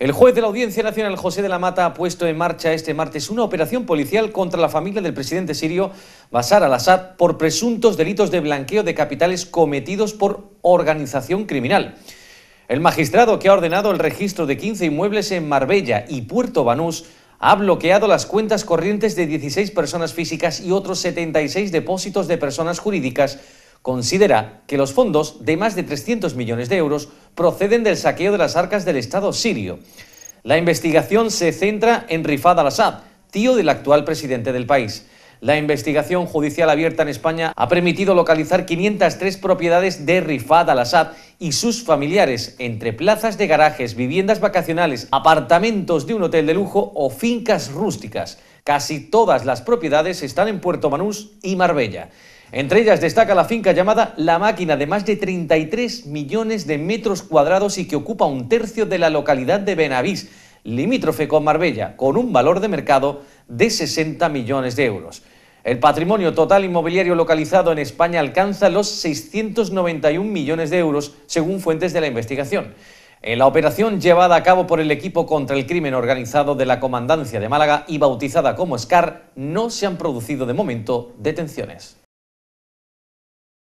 El juez de la Audiencia Nacional, José de la Mata, ha puesto en marcha este martes una operación policial contra la familia del presidente sirio Bashar al-Assad por presuntos delitos de blanqueo de capitales cometidos por organización criminal. El magistrado que ha ordenado el registro de 15 inmuebles en Marbella y Puerto Banús ha bloqueado las cuentas corrientes de 16 personas físicas y otros 76 depósitos de personas jurídicas considera que los fondos de más de 300 millones de euros proceden del saqueo de las arcas del Estado sirio. La investigación se centra en Rifat al-Assad, tío del actual presidente del país. La investigación judicial abierta en España ha permitido localizar 503 propiedades de Rifat al-Assad y sus familiares entre plazas de garajes, viviendas vacacionales, apartamentos de un hotel de lujo o fincas rústicas. Casi todas las propiedades están en Puerto Manús y Marbella. Entre ellas destaca la finca llamada La Máquina, de más de 33 millones de metros cuadrados y que ocupa un tercio de la localidad de Benavís, limítrofe con Marbella, con un valor de mercado de 60 millones de euros. El patrimonio total inmobiliario localizado en España alcanza los 691 millones de euros, según fuentes de la investigación. En la operación llevada a cabo por el equipo contra el crimen organizado de la Comandancia de Málaga y bautizada como SCAR, no se han producido de momento detenciones.